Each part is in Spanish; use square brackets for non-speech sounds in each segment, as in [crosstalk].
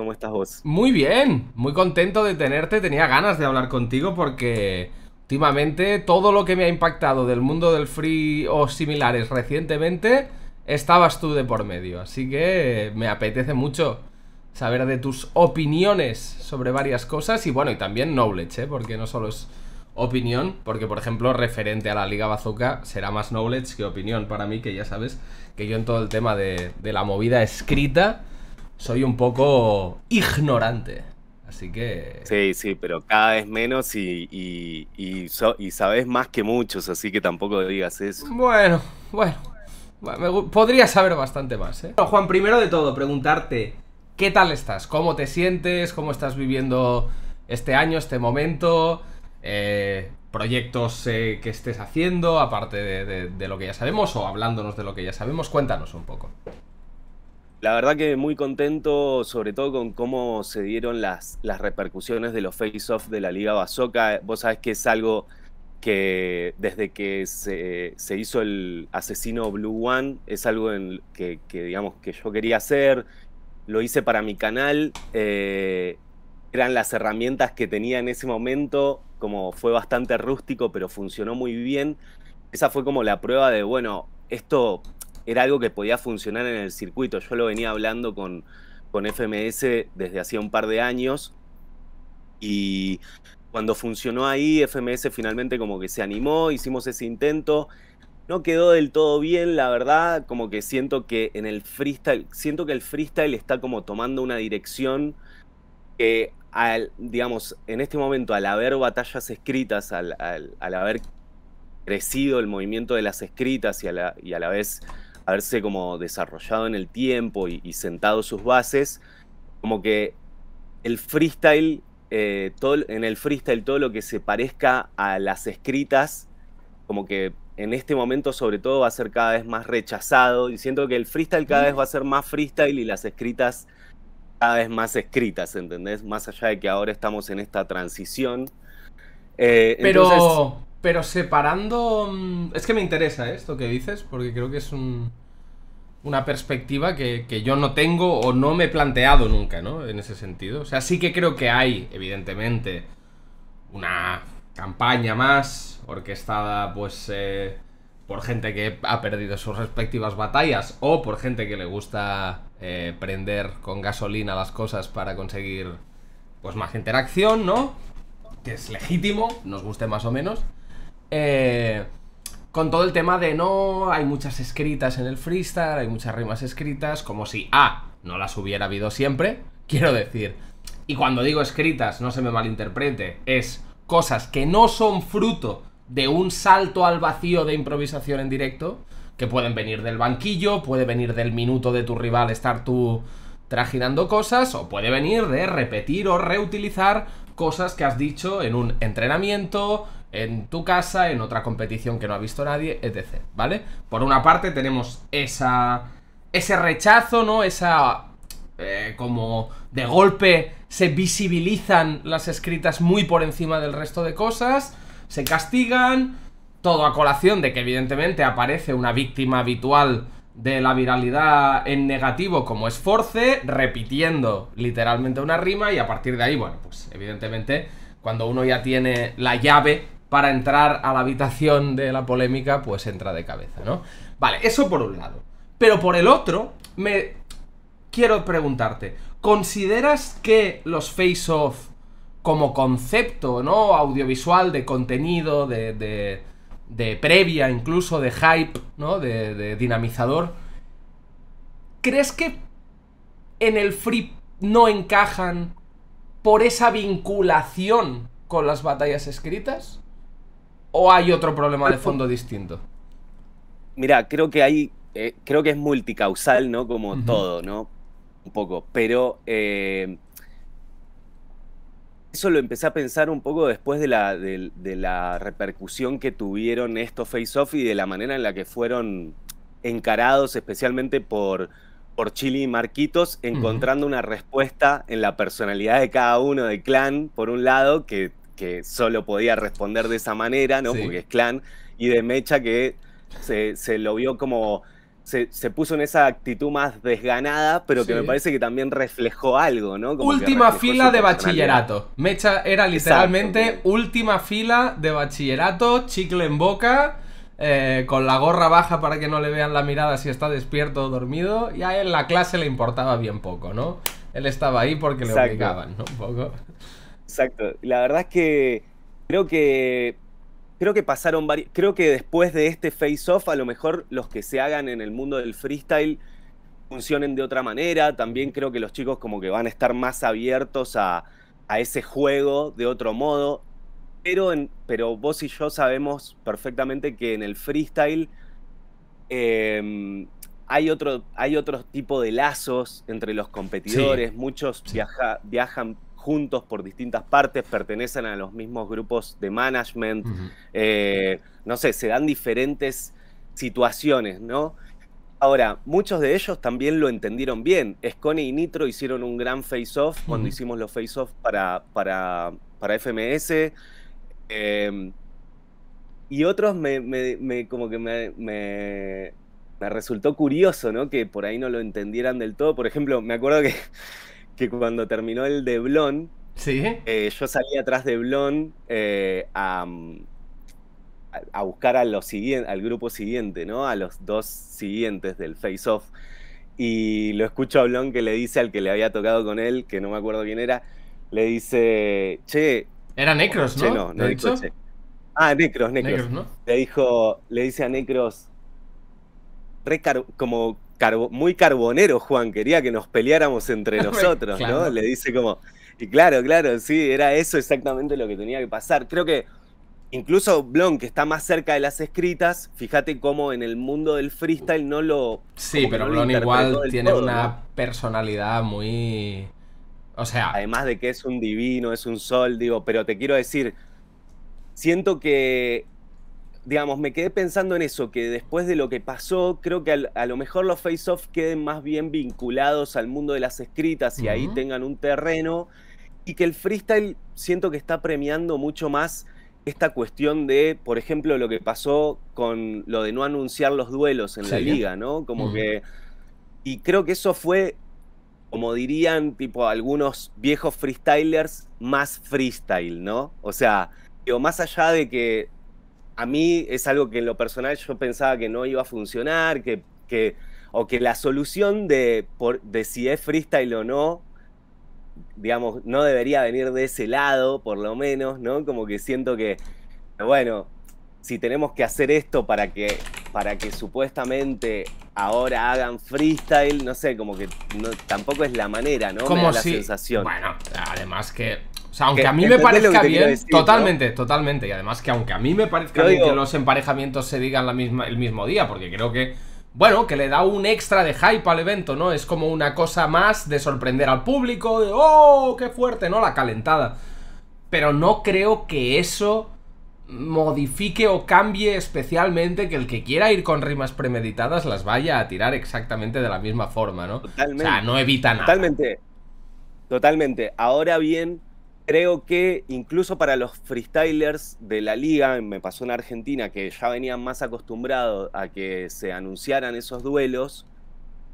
¿Cómo estás vos? Muy bien, muy contento de tenerte. Tenía ganas de hablar contigo porque últimamente todo lo que me ha impactado del mundo del free o similares recientemente, estabas tú de por medio. Así que me apetece mucho saber de tus opiniones sobre varias cosas y bueno, y también knowledge, ¿eh? porque no solo es opinión, porque por ejemplo referente a la Liga Bazooka será más knowledge que opinión para mí, que ya sabes que yo en todo el tema de, de la movida escrita soy un poco ignorante. Así que... Sí, sí, pero cada vez menos y, y, sabes más que muchos, así que tampoco digas eso. Bueno, bueno. podría saber bastante más, ¿eh? Bueno, Juan, primero de todo, preguntarte, ¿qué tal estás? ¿Cómo te sientes? ¿Cómo estás viviendo este año, este momento? Eh, ¿Proyectos eh, que estés haciendo, aparte de lo que ya sabemos o hablándonos de lo que ya sabemos? Cuéntanos un poco. La verdad que muy contento, sobre todo con cómo se dieron las, las repercusiones de los face offs de la Liga Basoka. Vos sabés que es algo que desde que se, hizo el asesino Blue One, es algo en, que, digamos que yo quería hacer, lo hice para mi canal, eh, eran las herramientas que tenía en ese momento, como fue bastante rústico, pero funcionó muy bien. Esa fue como la prueba de, bueno, esto era algo que podía funcionar en el circuito. Yo lo venía hablando con, FMS desde hacía un par de años y cuando funcionó ahí, FMS finalmente como que se animó, hicimos ese intento. No quedó del todo bien, la verdad, como que siento que en el freestyle, siento que el freestyle está como tomando una dirección que, al, digamos, en este momento, al haber batallas escritas, al, haber crecido el movimiento de las escritas y y a la vez haberse como desarrollado en el tiempo y, sentado sus bases, como que el freestyle, eh, todo, en el freestyle todo lo que se parezca a las escritas, como que en este momento sobre todo va a ser cada vez más rechazado y siento que el freestyle cada vez va a ser más freestyle y las escritas cada vez más escritas, ¿entendés? Más allá de que ahora estamos en esta transición. Eh, pero, pero separando... Mm, es que me interesa esto que dices porque creo que es un una perspectiva que, yo no tengo o no me he planteado nunca, ¿no? En ese sentido. O sea, sí que creo que hay, evidentemente, una campaña más orquestada, pues, eh, por gente que ha perdido sus respectivas batallas o por gente que le gusta eh, prender con gasolina las cosas para conseguir, pues, más interacción, ¿no? Que es legítimo, nos guste más o menos. Eh, con todo el tema de no, hay muchas escritas en el freestyle, hay muchas rimas escritas, como si A, no las hubiera habido siempre, quiero decir. Y cuando digo escritas, no se me malinterprete, es cosas que no son fruto de un salto al vacío de improvisación en directo, que pueden venir del banquillo, puede venir del minuto de tu rival estar tú trajinando cosas, o puede venir de repetir o reutilizar cosas que has dicho en un entrenamiento, en tu casa, en otra competición que no ha visto nadie, etc. ¿Vale? Por una parte tenemos esa, ese rechazo, ¿no? Esa... Eh, como de golpe se visibilizan las escritas muy por encima del resto de cosas, se castigan, todo a colación de que evidentemente aparece una víctima habitual de la viralidad en negativo como esforce, repitiendo literalmente una rima y a partir de ahí, bueno, pues evidentemente cuando uno ya tiene la llave para entrar a la habitación de la polémica, pues entra de cabeza, ¿no? Vale, eso por un lado. Pero por el otro, me quiero preguntarte, ¿consideras que los face-off como concepto, ¿no? Audiovisual, de contenido, de, de, previa incluso, de hype, ¿no? De, de dinamizador, ¿crees que en el free no encajan por esa vinculación con las batallas escritas? ¿O hay otro problema de fondo distinto? Mira, creo que hay. Eh, creo que es multicausal, ¿no? Como todo, ¿no? Un poco. Pero. Eh, eso lo empecé a pensar un poco después de la, repercusión que tuvieron estos face-off y de la manera en la que fueron encarados, especialmente por, por Chili y Marquitos, encontrando una respuesta en la personalidad de cada uno de clan, por un lado, que que solo podía responder de esa manera, ¿no? Porque es clan, y de Mecha que se, lo vio como se, puso en esa actitud más desganada, pero que me parece que también reflejó algo, ¿no? última fila de bachillerato. Mecha era literalmente última fila de bachillerato, chicle en boca, eh, con la gorra baja para que no le vean la mirada si está despierto o dormido. Y a él la clase le importaba bien poco, ¿no? Él estaba ahí porque le obligaban, ¿no? Un poco. Exacto. La verdad es que creo que creo que pasaron varios. Creo que después de este face-off, a lo mejor los que se hagan en el mundo del freestyle funcionen de otra manera. También creo que los chicos como que van a estar más abiertos a, ese juego de otro modo. Pero, en, pero vos y yo sabemos perfectamente que en el freestyle em, hay, otro, hay otro tipo de lazos entre los competidores. Muchos viajan juntos por distintas partes, pertenecen a los mismos grupos de management, eh, no sé, se dan diferentes situaciones, ¿no? Ahora, muchos de ellos también lo entendieron bien. Scone y Nitro hicieron un gran face-off cuando hicimos los face-off para, para, FMS. Em, y otros me, como que me, me, resultó curioso, ¿no? Que por ahí no lo entendieran del todo. Por ejemplo, me acuerdo que que cuando terminó el de Blon, ¿Sí? Eh, yo salí atrás de Blon eh, a, a, buscar a al grupo siguiente, ¿no? A los dos siguientes del Face Off. Y lo escucho a Blon que le dice al que le había tocado con él, que no me acuerdo quién era, le dice, che... Era Necros, ¿no? Che, dijo, Ah, Necros, Necros. Le dijo, le dice a Necros, como muy carbonero Juan, quería que nos peleáramos entre [laughs] nosotros, ¿no? Le dice como, y claro, claro, sí, era eso exactamente lo que tenía que pasar. Creo que incluso Blon, que está más cerca de las escritas, fíjate cómo en el mundo del freestyle no lo... Sí, pero Blon igual tiene una personalidad muy... O sea... Además de que es un divino, es un sol, digo, pero te quiero decir, siento que digamos, me quedé pensando en eso, que después de lo que pasó, creo que a lo mejor los face-off queden más bien vinculados al mundo de las escritas y ahí tengan un terreno, y que el freestyle siento que está premiando mucho más esta cuestión de, por ejemplo, lo que pasó con lo de no anunciar los duelos en la liga, ¿no? Como que... Y creo que eso fue, como dirían, tipo, algunos viejos freestylers, más freestyle, ¿no? O sea, digo, más allá de que a mí es algo que en lo personal yo pensaba que no iba a funcionar, que, o que la solución de, si es freestyle o no, digamos, no debería venir de ese lado, por lo menos, ¿no? Como que siento que, bueno, si tenemos que hacer esto para que, para que supuestamente ahora hagan freestyle, no sé, como que tampoco es la manera, ¿no? Como si, la sensación. Bueno, además que o sea, aunque a mí me parezca bien, totalmente, totalmente. Y además que aunque a mí me parezca bien que los emparejamientos se digan la misma, el mismo día, porque creo que, bueno, que le da un extra de hype al evento, ¿no? Es como una cosa más de sorprender al público, de, oh, qué fuerte, ¿no? La calentada. Pero no creo que eso modifique o cambie especialmente que el que quiera ir con rimas premeditadas las vaya a tirar exactamente de la misma forma, ¿no? Totalmente. O sea, no evita nada. Totalmente. Totalmente. Ahora bien, creo que incluso para los freestylers de la liga, me pasó en Argentina, que ya venían más acostumbrados a que se anunciaran esos duelos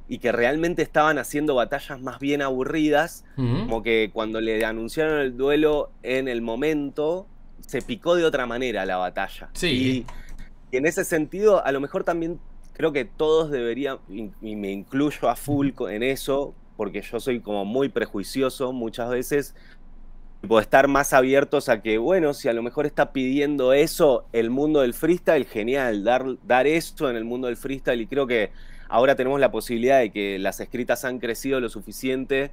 y que realmente estaban haciendo batallas más bien aburridas, como que cuando le anunciaron el duelo en el momento, se picó de otra manera la batalla. Sí. Y, en ese sentido, a lo mejor también creo que todos deberían, y, me incluyo a full en eso, porque yo soy como muy prejuicioso muchas veces, estar más abiertos a que, bueno, si a lo mejor está pidiendo eso el mundo del freestyle, genial, dar, dar esto en el mundo del freestyle. Y creo que ahora tenemos la posibilidad de que las escritas han crecido lo suficiente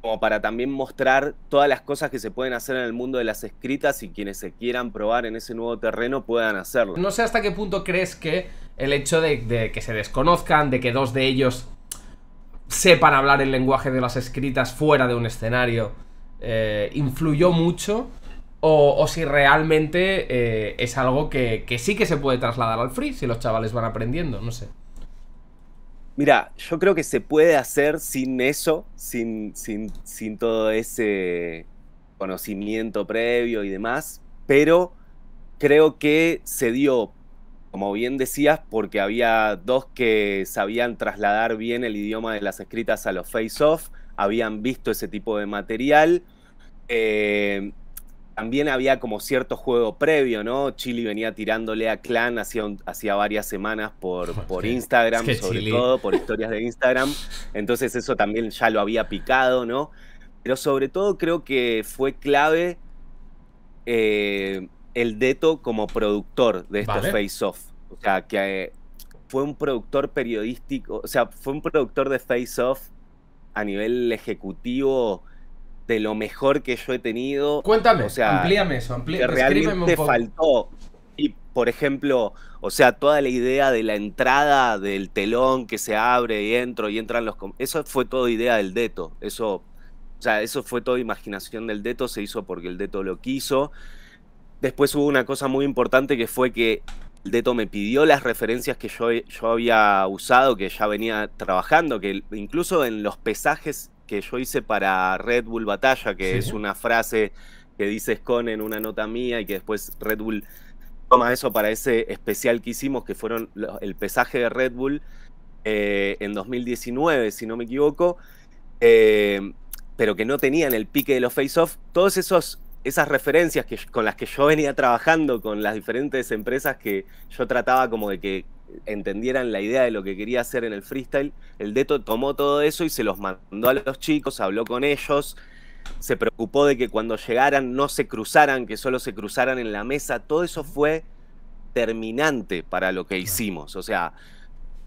como para también mostrar todas las cosas que se pueden hacer en el mundo de las escritas y quienes se quieran probar en ese nuevo terreno puedan hacerlo. No sé hasta qué punto crees que el hecho de que se desconozcan, de que dos de ellos sepan hablar el lenguaje de las escritas fuera de un escenario, eh, influyó mucho o, si realmente eh, es algo que, sí que se puede trasladar al free si los chavales van aprendiendo, no sé. Mira, yo creo que se puede hacer sin eso, sin, sin, sin todo ese conocimiento previo y demás, pero creo que se dio, como bien decías, porque había dos que sabían trasladar bien el idioma de las escritas a los face-off habían visto ese tipo de material. Eh, también había como cierto juego previo, ¿no? Chili venía tirándole a Clan hacía, varias semanas por, [laughs] por Instagram, sobre todo por historias de Instagram. Entonces eso también ya lo había picado, ¿no? Pero sobre todo creo que fue clave eh, el Deto como productor de estos face-off. O sea, que eh, fue un productor periodístico, o sea, fue un productor de face-off a nivel ejecutivo de lo mejor que yo he tenido. Cuéntame, amplíame eso, amplíame. realmente faltó. Y, por ejemplo, o sea, toda la idea de la entrada del telón que se abre y entro y entran los... Eso fue todo idea del Deto. Eso, o sea, eso fue toda imaginación del Deto, se hizo porque el Deto lo quiso. Después hubo una cosa muy importante que fue que Deto me pidió las referencias que yo, yo había usado, que ya venía trabajando, que incluso en los pesajes que yo hice para Red Bull Batalla, que es una frase que dice con en una nota mía y que después Red Bull toma eso para ese especial que hicimos, que fueron el pesaje de Red Bull eh, en 2019, si no me equivoco, eh, pero que no tenían el pique de los face-off. Todos esos esas referencias que, con las que yo venía trabajando con las diferentes empresas que yo trataba como de que entendieran la idea de lo que quería hacer en el freestyle, el Deto tomó todo eso y se los mandó a los chicos, habló con ellos, se preocupó de que cuando llegaran no se cruzaran, que solo se cruzaran en la mesa, todo eso fue terminante para lo que hicimos, o sea,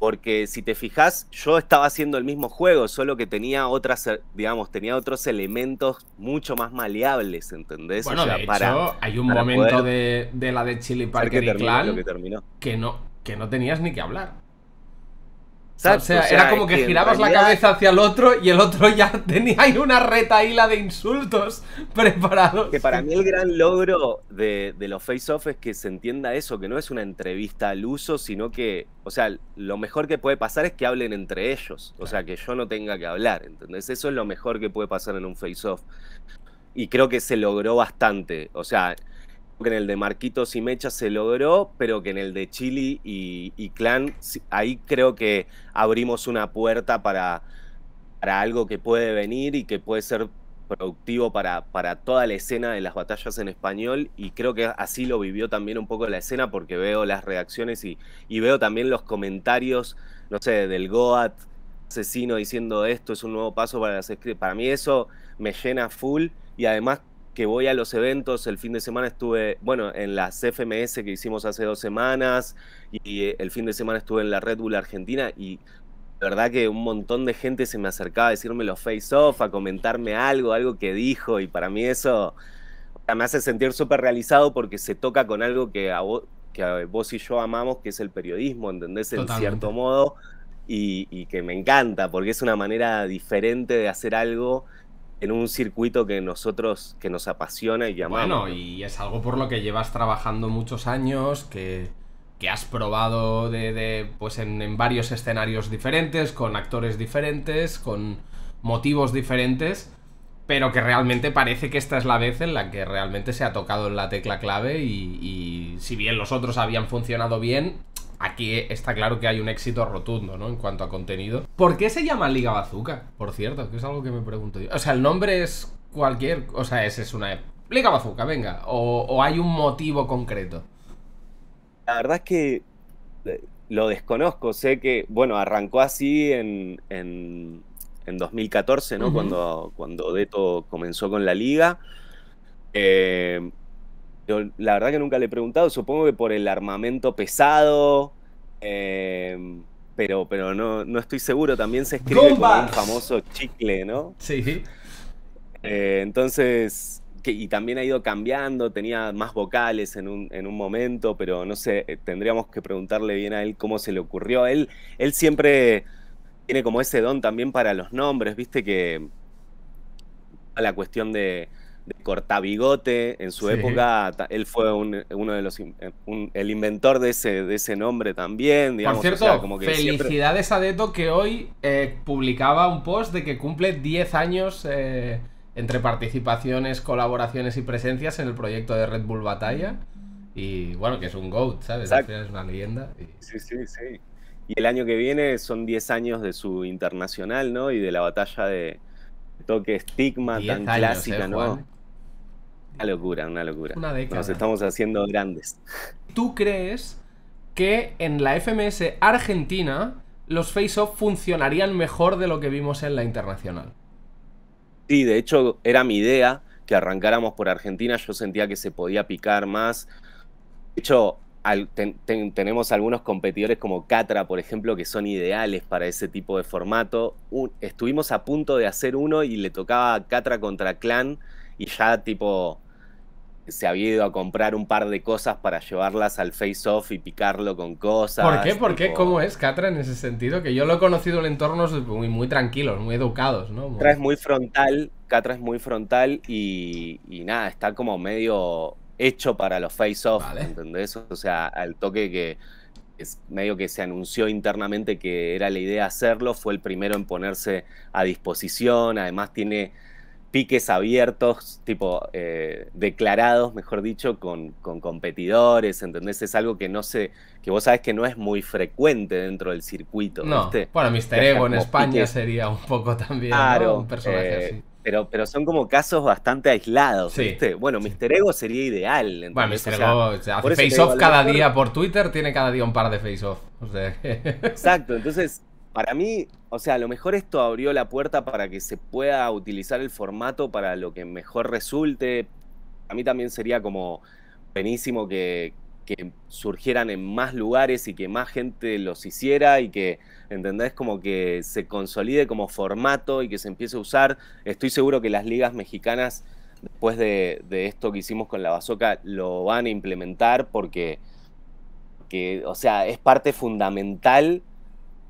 porque si te fijas, yo estaba haciendo el mismo juego, solo que tenía otras, digamos, tenía otros elementos mucho más maleables, ¿entendés? Bueno, de para, hay un momento de, la de Chili Parker y que, que no que no tenías ni que hablar. O sea, era como que, girabas la cabeza hacia el otro y el otro ya [laughs] tenía ahí una retaíla de insultos [laughs] preparados. Que para mí el gran logro de, de los face-off es que se entienda eso, que no es una entrevista al uso, sino que, o sea, lo mejor que puede pasar es que hablen entre ellos. O sea, que yo no tenga que hablar, ¿entendés? Eso es lo mejor que puede pasar en un face-off. Y creo que se logró bastante. O sea, que en el de Marquitos y Mecha se logró, pero que en el de Chili y, Clan, ahí creo que abrimos una puerta para, para algo que puede venir y que puede ser productivo para, para toda la escena de las batallas en español y creo que así lo vivió también un poco la escena porque veo las reacciones y, y veo también los comentarios, no sé, del Goat asesino diciendo esto es un nuevo paso para las escritas. Para mí eso me llena full y además voy a los eventos, el fin de semana estuve, bueno, en las FMS que hicimos hace dos semanas y eh, el fin de semana estuve en la Red Bull Argentina y la verdad que un montón de gente se me acercaba a decirme los face-off, a comentarme algo, algo que dijo y para mí eso me hace sentir súper realizado porque se toca con algo que a vos, que vos y yo amamos, que es el periodismo, ¿entendés? En cierto modo, y, que me encanta, porque es una manera diferente de hacer algo en un circuito que nosotros, que nos apasiona y llamamos. Bueno, y es algo por lo que llevas trabajando muchos años, que, que has probado de, de pues en, en, varios escenarios diferentes, con actores diferentes, con motivos diferentes, pero que realmente parece que esta es la vez en la que realmente se ha tocado la tecla clave y, y si bien los otros habían funcionado bien, aquí está claro que hay un éxito rotundo, ¿no? En cuanto a contenido. ¿Por qué se llama Liga Bazooka? Por cierto, que es algo que me pregunto yo. O sea, el nombre es cualquier... O sea, ese es una... Liga Bazooka, venga. O, hay un motivo concreto. La verdad es que eh, lo desconozco. Sé que, bueno, arrancó así en, en, 2014, ¿no? cuando, cuando Deto comenzó con la liga. Eh, la verdad que nunca le he preguntado, supongo que por el armamento pesado. Em, pero, pero no, no estoy seguro. También se escribe un famoso chicle, ¿no? Sí. Eh, entonces, y también ha ido cambiando, tenía más vocales en un, momento, pero no sé, eh, tendríamos que preguntarle bien a él cómo se le ocurrió. Él, él siempre tiene como ese don también para los nombres, viste que la cuestión de de cortabigote. En su época, él fue uno de los eh, el inventor de ese, de ese nombre también. Digamos, Por cierto, felicidades a Deto que hoy eh, publicaba un post de que cumple 10 años eh, entre participaciones, colaboraciones y presencias en el proyecto de Red Bull Batalla. Y bueno, que es un GOAT, ¿sabes? es una leyenda. Sí, sí, sí. Y el año que viene son 10 años de su internacional, ¿no? Y de la batalla de toque estigma tan clásica, ¿no? Una locura, una locura. Nos estamos haciendo grandes. ¿Tú crees que en la FMS Argentina los face-off funcionarían mejor de lo que vimos en la internacional? Sí, de hecho era mi idea que arrancáramos por Argentina, yo sentía que se podía picar más. De hecho, tenemos algunos competidores como Catra, por ejemplo, que son ideales para ese tipo de formato. estuvimos a punto de hacer uno y le tocaba Catra contra Clan y ya tipo se había ido a comprar un par de cosas para llevarlas al face-off y picarlo con cosas. ¿Por qué? ¿Por qué? ¿Cómo es Catra en ese sentido? Que yo lo he conocido en entornos muy, muy tranquilos, muy educados, ¿no? Catra es muy frontal, Catra es muy frontal y, nada, está como medio hecho para los face-off, ¿entendés? O sea, al toque que es medio que se anunció internamente que era la idea hacerlo, fue el primero en ponerse a disposición, además tiene piques abiertos, tipo eh, declarados, mejor dicho, con, competidores, ¿entendés? Es algo que no sé, que vos sabes que no es muy frecuente dentro del circuito. No, bueno, Mister Ego en España sería un poco también un personaje eh, así. Pero, pero son como casos bastante aislados, sí. ¿viste? Bueno, Mister Ego sería ideal. Bueno, Mister Ego hace face-off cada día por Twitter, tiene cada día un par de face-off. Exacto, entonces para mí, o sea, a lo mejor esto abrió la puerta para que se pueda utilizar el formato para lo que mejor resulte. A mí también sería como buenísimo que, surgieran en más lugares y que más gente los hiciera y que, ¿entendés? Como que se consolide como formato y que se empiece a usar. Estoy seguro que las ligas mexicanas, después de, esto que hicimos con la Bazoca, lo van a implementar porque, que, o sea, es parte fundamental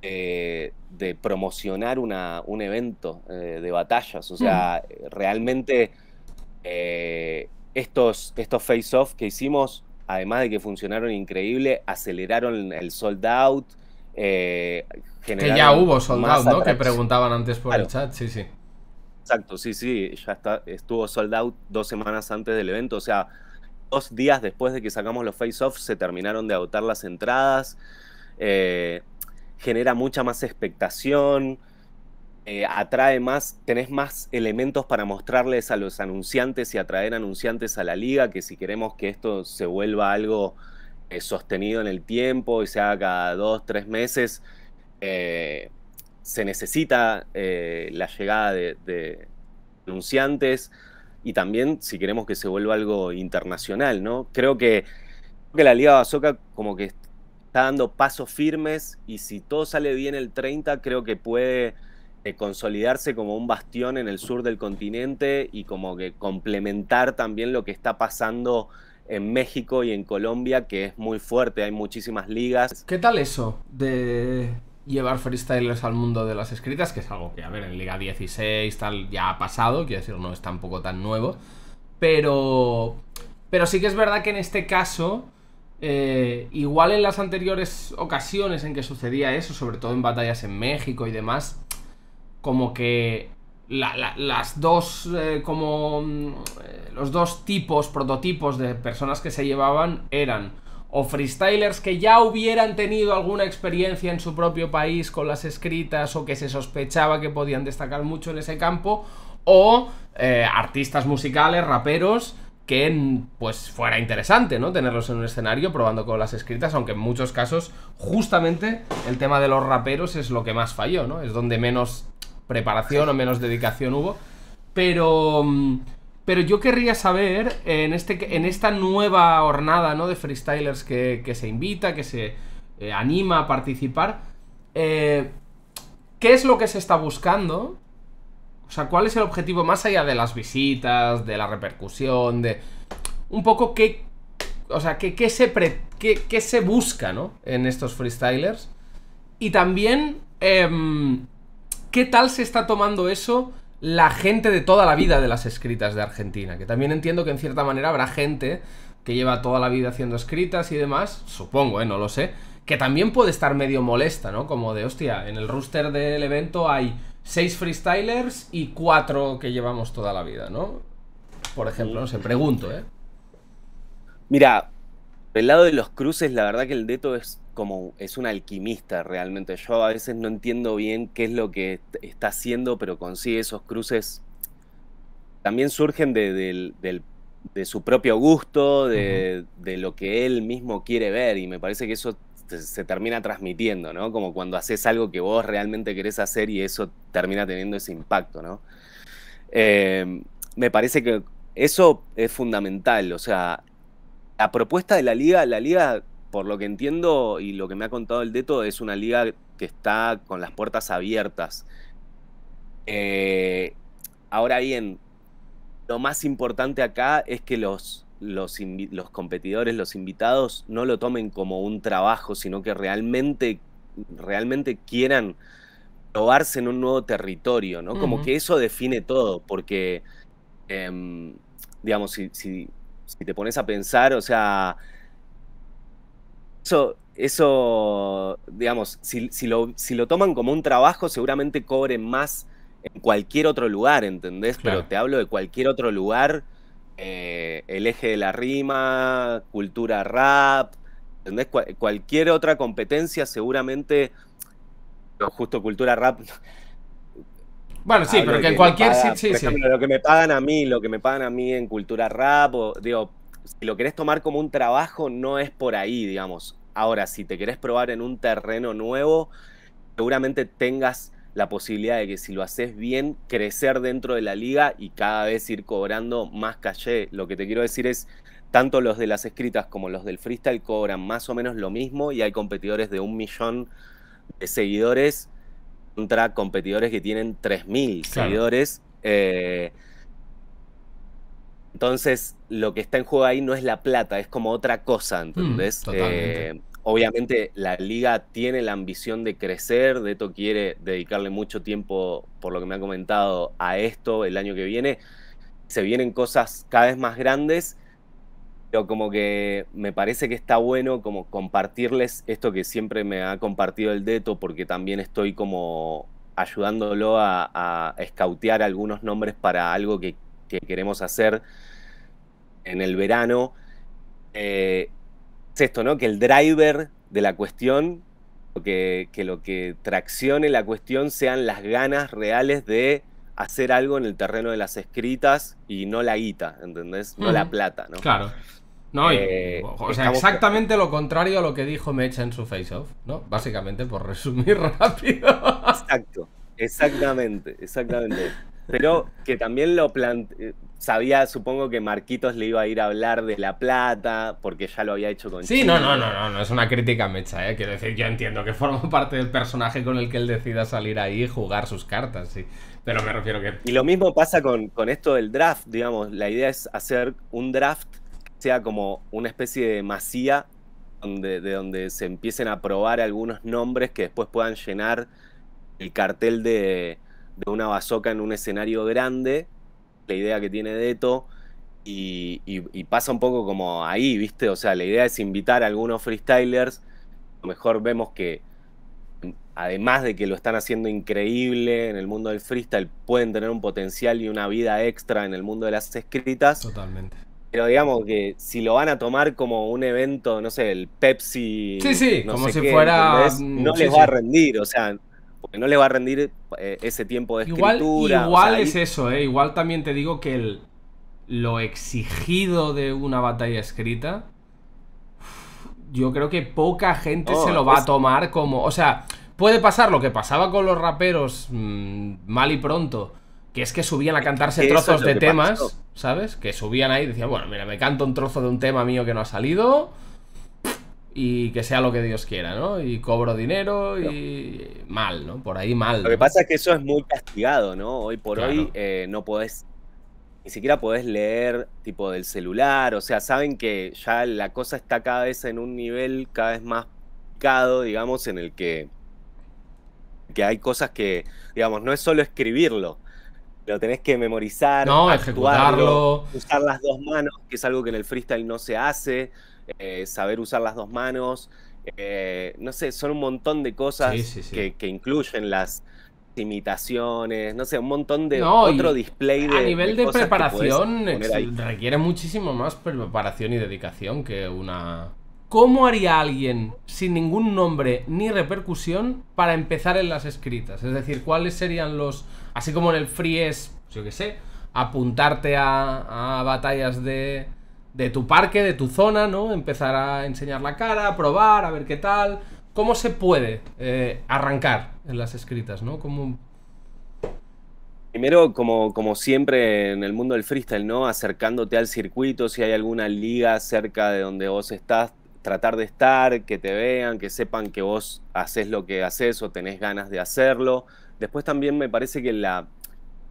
eh, de promocionar una, un evento eh, de batallas. O mm. sea, eh, realmente estos, estos face-off que hicimos, además de que funcionaron increíble, aceleraron el sold out. que ya hubo sold out, ¿no? Que preguntaban antes por el chat, sí, sí. Exacto, sí, sí, ya está, estuvo sold out dos semanas antes del evento, o sea, dos días después de que sacamos los face-offs se terminaron de agotar las entradas. Eh, genera mucha más expectación, eh, atrae más, tenés más elementos para mostrarles a los anunciantes y atraer anunciantes a la liga, que si queremos que esto se vuelva algo eh, sostenido en el tiempo y sea cada dos, tres meses, eh, se necesita la llegada de, anunciantes y también si queremos que se vuelva algo internacional, ¿no? Creo que, que la Liga Basoca como que está dando pasos firmes y si todo sale bien el 30, creo que puede eh, consolidarse como un bastión en el sur del continente y como que complementar también lo que está pasando en México y en Colombia, que es muy fuerte, hay muchísimas ligas. ¿Qué tal eso de llevar freestylers al mundo de las escritas? Que es algo que, a ver, en Liga 16 tal ya ha pasado, quiero decir, no es tampoco tan nuevo, pero... Pero sí que es verdad que en este caso eh, igual en las anteriores ocasiones en que sucedía eso, sobre todo en batallas en México y demás, como que las dos, eh, como mm, eh, los dos tipos, prototipos de personas que se llevaban eran o freestylers que ya hubieran tenido alguna experiencia en su propio país con las escritas o que se sospechaba que podían destacar mucho en ese campo, o artistas musicales, raperos, que pues fuera interesante, ¿no? Tenerlos en un escenario probando con las escritas, aunque en muchos casos justamente el tema de los raperos es lo que más falló, ¿no? Es donde menos preparación o menos dedicación hubo. Pero pero yo querría saber en este en esta nueva hornada, ¿no? De freestylers que, se invita, que se eh, anima a participar, eh, ¿qué es lo que se está buscando? O sea, ¿cuál es el objetivo más allá de las visitas, de la repercusión, de... Un poco qué... O sea, qué, se, se busca, ¿no? En estos freestylers. Y también... Em, ¿Qué tal se está tomando eso la gente de toda la vida de las escritas de Argentina? Que también entiendo que en cierta manera habrá gente que lleva toda la vida haciendo escritas y demás, supongo, ¿eh? No lo sé. Que también puede estar medio molesta, ¿no? Como de, hostia, en el rooster del evento hay seis freestylers y cuatro que llevamos toda la vida, ¿no? Por ejemplo, no sé, pregunto, ¿eh? Mira, el lado de los cruces, la verdad que el Deto es como es un alquimista realmente. Yo a veces no entiendo bien qué es lo que está haciendo, pero consigue esos cruces. También surgen de, su propio gusto, de lo que él mismo quiere ver, y me parece que eso se termina transmitiendo, ¿no? Como cuando haces algo que vos realmente querés hacer y eso termina teniendo ese impacto, ¿no? Eh, me parece que eso es fundamental, o sea, la propuesta de la liga, la liga, por lo que entiendo y lo que me ha contado el Deto, es una liga que está con las puertas abiertas. Eh, ahora bien, lo más importante acá es que los los, competidores, los invitados, no lo tomen como un trabajo, sino que realmente, realmente quieran probarse en un nuevo territorio, ¿no? Como que eso define todo, porque, em, digamos, si, te pones a pensar, o sea, eso, eso digamos, si, lo, toman como un trabajo, seguramente cobren más en cualquier otro lugar, ¿entendés? Pero te hablo de cualquier otro lugar eh, el eje de la rima, cultura rap, cualquier otra competencia seguramente, justo cultura rap... Bueno, sí, pero que en cualquier... sitio, lo que me pagan a mí, lo que me pagan a mí en cultura rap, digo, si lo querés tomar como un trabajo, no es por ahí, digamos. Ahora, si te querés probar en un terreno nuevo, seguramente tengas la posibilidad de que si lo haces bien, crecer dentro de la liga y cada vez ir cobrando más caché. Lo que te quiero decir es, tanto los de las escritas como los del freestyle cobran más o menos lo mismo y hay competidores de un millón de seguidores contra competidores que tienen 3.000 mil seguidores. Eh, entonces, lo que está en juego ahí no es la plata, es como otra cosa, mm, ¿entendés? Eh, Obviamente la liga tiene la ambición de crecer, Deto quiere dedicarle mucho tiempo, por lo que me ha comentado, a esto el año que viene. Se vienen cosas cada vez más grandes, pero como que me parece que está bueno como compartirles esto que siempre me ha compartido el Deto, porque también estoy como ayudándolo a, a escautear algunos nombres para algo que, queremos hacer en el verano. Eh, es esto, ¿no? Que el driver de la cuestión, que, lo que traccione la cuestión sean las ganas reales de hacer algo en el terreno de las escritas y no la guita, ¿entendés? No la plata, ¿no? Claro. Eh, o sea, exactamente lo contrario a lo que dijo Mecha en su Face Off, ¿no? Básicamente, por resumir [laughs] rápido. Exacto, exactamente, exactamente pero que también lo plante... Eh, sabía, supongo que Marquitos le iba a ir a hablar de La Plata, porque ya lo había hecho con Sí, no, no, no, no, no es una crítica mecha, ¿eh? Quiero decir, yo entiendo que forma [laughs] parte del personaje con el que él decida salir ahí y jugar sus cartas, sí. Pero me refiero que. Y lo mismo pasa con, con esto del draft, digamos. La idea es hacer un draft que sea como una especie de masía donde, de donde se empiecen a probar algunos nombres que después puedan llenar el cartel de de una bazoca en un escenario grande, la idea que tiene Deto, y, y, pasa un poco como ahí, ¿viste? O sea, la idea es invitar a algunos freestylers, a lo mejor vemos que, además de que lo están haciendo increíble en el mundo del freestyle, pueden tener un potencial y una vida extra en el mundo de las escritas. Totalmente. Pero digamos que si lo van a tomar como un evento, no sé, el Pepsi. Sí, sí, como si fuera. No les va a rendir, o sea, porque no le va a rendir eh, ese tiempo de escritura. Igual es eso, eh. igual también te digo que el, lo exigido de una batalla escrita, yo creo que poca gente se oh, lo va a tomar como, o sea, puede pasar lo que pasaba con los raperos mm, mal y pronto, que es que subían a cantarse trozos de temas, ¿sabes? Que subían ahí y decían, bueno, mira, me canto un trozo de un tema mío que no ha salido y que sea lo que Dios quiera, ¿no? Y cobro dinero y mal, ¿no? Por ahí mal. Lo que pasa es que eso es muy castigado, ¿no? Hoy por hoy eh, no podés, ni siquiera podés leer tipo del celular, o sea, saben que ya la cosa está cada vez en un nivel cada vez más picado, digamos, en el que, que hay cosas que, digamos, no es solo escribirlo, lo tenés que memorizar, ejecutarlo, usar las dos manos, que es algo que en el freestyle no se hace. Eh, saber usar las dos manos, eh, no sé, son un montón de cosas Que, incluyen las imitaciones, no sé, un montón de otro display de... A nivel de, preparación requiere muchísimo más preparación y dedicación que una... ¿Cómo haría alguien sin ningún nombre ni repercusión para empezar en las escritas? Es decir, ¿cuáles serían los... Así como en el free es, yo qué sé, apuntarte a batallas de de tu parque, de tu zona, ¿no? Empezar a enseñar la cara, probar, a ver qué tal. ¿Cómo se puede eh, arrancar en las escritas, ¿no? Primero, como, como siempre en el mundo del freestyle, ¿no? Acercándote al circuito, si hay alguna liga cerca de donde vos estás, tratar de estar, que te vean, que sepan que vos haces lo que haces o tenés ganas de hacerlo. Después también me parece que la,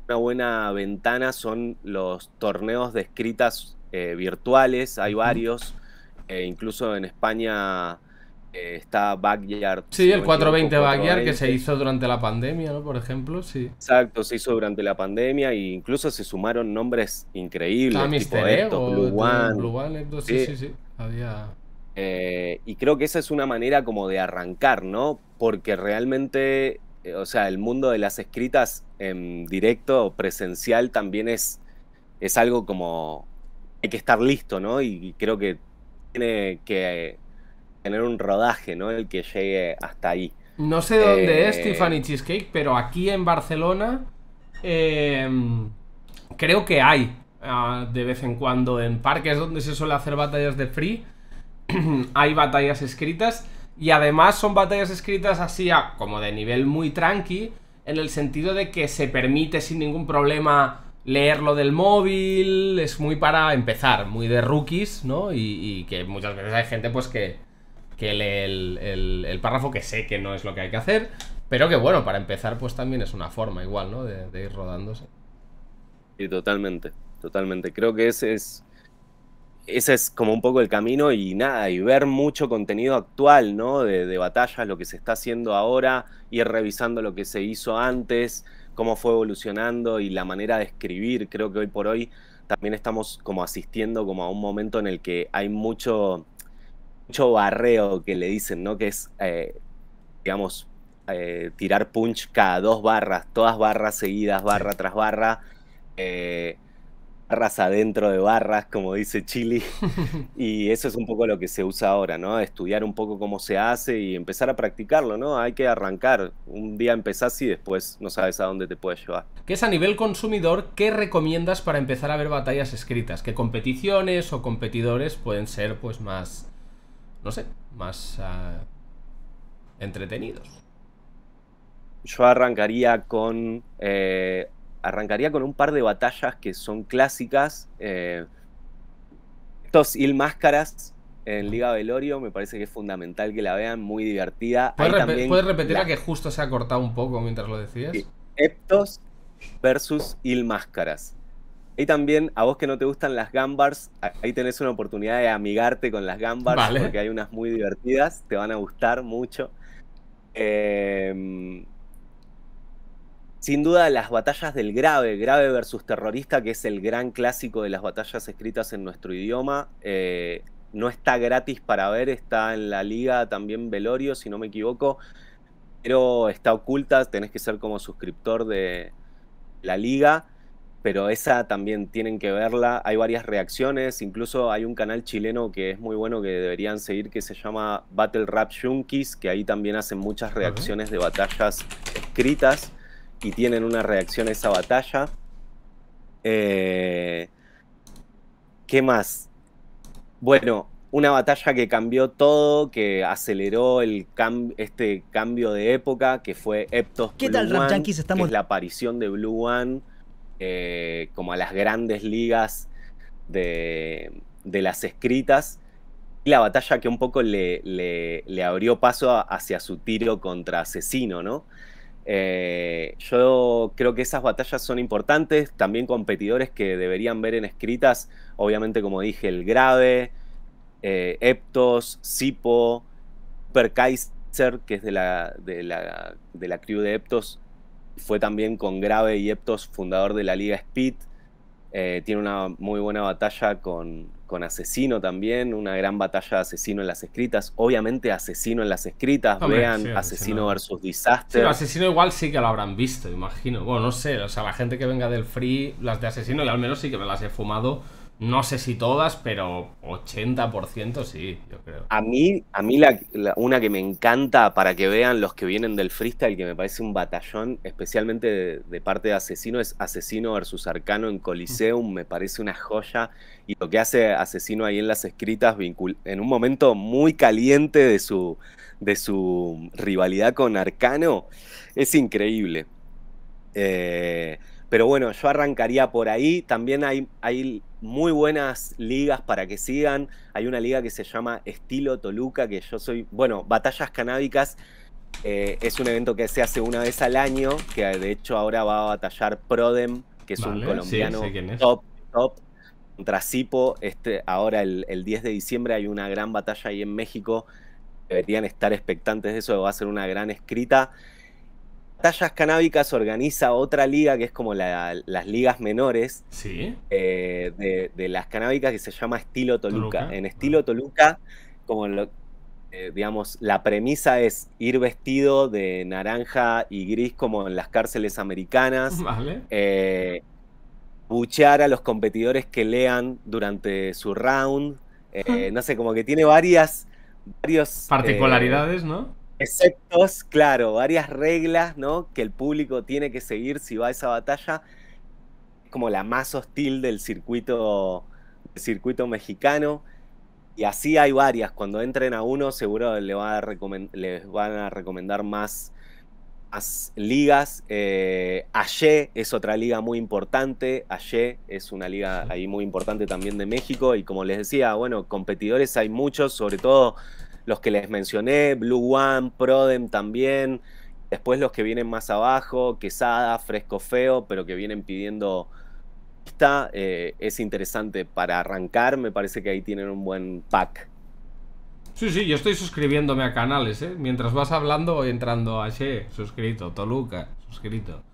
una buena ventana son los torneos de escritas eh, virtuales, hay varios. Eh, incluso en España eh, está Backyard. Sí, el 420 Backyard que se hizo durante la pandemia, ¿no? Por ejemplo, sí. Exacto, se hizo durante la pandemia e incluso se sumaron nombres increíbles. Ah, tipo Blue One. sí, sí, sí. y creo que esa es una manera como de arrancar, ¿no? Porque realmente, o sea, el mundo de las escritas en directo, o presencial, también es, es algo como hay que estar listo, ¿no? Y, creo que tiene que tener un rodaje, ¿no? El que llegue hasta ahí. No sé dónde es eh, Tiffany Cheesecake, pero aquí en Barcelona em, creo que hay ah, de vez en cuando en parques donde se suele hacer batallas de free. [clears throat] hay batallas escritas y además son batallas escritas así como de nivel muy tranqui en el sentido de que se permite sin ningún problema leerlo del móvil, es muy para empezar, muy de rookies, ¿no? Y, que muchas veces hay gente pues que, que lee el, párrafo que sé que no es lo que hay que hacer, pero que bueno, para empezar pues también es una forma igual, ¿no? De, ir rodándose. Sí, totalmente, totalmente. Creo que ese es... Ese es como un poco el camino y nada, y ver mucho contenido actual, ¿no? De, de batallas, lo que se está haciendo ahora, ir revisando lo que se hizo antes, cómo fue evolucionando y la manera de escribir. Creo que hoy por hoy también estamos como asistiendo como a un momento en el que hay mucho, mucho barreo que le dicen, ¿no? Que es, eh, digamos, eh, tirar punch cada dos barras, todas barras seguidas, barra tras barra. Eh, barras adentro de barras, como dice Chili. [laughs] Y eso es un poco lo que se usa ahora, ¿no? Estudiar un poco cómo se hace y empezar a practicarlo, ¿no? Hay que arrancar. Un día empezás y después no sabes a dónde te puedes llevar. ¿Qué es a nivel consumidor? ¿Qué recomiendas para empezar a ver batallas escritas? ¿Qué competiciones o competidores pueden ser, pues, más. no sé, más. Ah, entretenidos? Yo arrancaría con. Eh, arrancaría con un par de batallas que son clásicas. Eh, estos Il Máscaras en Liga Velorio, me parece que es fundamental que la vean, muy divertida. ¿Puedes, repetir la... que justo se ha cortado un poco mientras lo decías? Eptos versus Il Máscaras. Y también, a vos que no te gustan las gambars, ahí tenés una oportunidad de amigarte con las gambars, porque hay unas muy divertidas, te van a gustar mucho. Eh, sin duda las batallas del grave, grave versus terrorista, que es el gran clásico de las batallas escritas en nuestro idioma. Eh, no está gratis para ver, está en la liga también Velorio, si no me equivoco, pero está oculta, tenés que ser como suscriptor de la liga, pero esa también tienen que verla, hay varias reacciones, incluso hay un canal chileno que es muy bueno que deberían seguir que se llama Battle Rap Junkies, que ahí también hacen muchas reacciones de batallas escritas y tienen una reacción a esa batalla. Eh, ¿Qué más? Bueno, una batalla que cambió todo, que aceleró el este cambio de época, que fue Eptos ¿Qué tal, One, Estamos... la aparición de Blue One eh, como a las grandes ligas de, las escritas. Y la batalla que un poco le, le, abrió paso hacia su tiro contra Asesino, ¿no? Eh, yo creo que esas batallas son importantes, también competidores que deberían ver en escritas, obviamente como dije, el Grave, eh, Eptos, Sipo, Perkaiser, que es de la, de, la, de crew de Eptos, fue también con Grave y Eptos fundador de la Liga Speed, eh, tiene una muy buena batalla con, con Asesino también, una gran batalla de Asesino en las escritas. Obviamente, Asesino en las escritas, vean Asesino versus Disaster. Pero asesino igual sí que lo habrán visto, imagino. Bueno, no sé, o sea, la gente que venga del Free, las de Asesino, y al menos sí que me las he fumado no sé si todas, pero 80% sí, yo creo. A mí, a mí la, una que me encanta para que vean los que vienen del freestyle, que me parece un batallón, especialmente de, parte de Asesino, es Asesino versus Arcano en Coliseum, me parece una joya. Y lo que hace Asesino ahí en las escritas, en un momento muy caliente de su, de su rivalidad con Arcano, es increíble. Eh, pero bueno, yo arrancaría por ahí. También hay, hay muy buenas ligas para que sigan. Hay una liga que se llama Estilo Toluca, que yo soy, bueno, Batallas Canábicas. Eh, es un evento que se hace una vez al año, que de hecho ahora va a batallar Prodem, que es un colombiano top, top, contra Cipo. Este, ahora el, el, 10 de diciembre hay una gran batalla ahí en México. Deberían estar expectantes de eso, va a ser una gran escrita. Tallas Canábicas organiza otra liga que es como las ligas menores eh, de, las canábicas que se llama Estilo Toluca. En Estilo ah. Toluca, como eh, digamos, la premisa es ir vestido de naranja y gris como en las cárceles americanas. [laughs] Eh, buchear a los competidores que lean durante su round. no sé, como que tiene varias. varios, Particularidades, ¿no? Exceptos, claro, varias reglas ¿no? que el público tiene que seguir si va a esa batalla, como la más hostil del circuito, circuito mexicano. Y así hay varias. Cuando entren a uno, seguro le les van a recomendar más, ligas. Eh, ayer es otra liga muy importante. ayer es una liga ahí muy importante también de México. Y como les decía, bueno, competidores hay muchos, sobre todo los que les mencioné, Blue One, Prodem también, después los que vienen más abajo, Quesada, Fresco Feo, pero que vienen pidiendo pista, eh, es interesante para arrancar, me parece que ahí tienen un buen pack. Sí, sí, yo estoy suscribiéndome a canales, ¿eh? Mientras vas hablando voy entrando a Che, suscrito, Toluca, suscrito.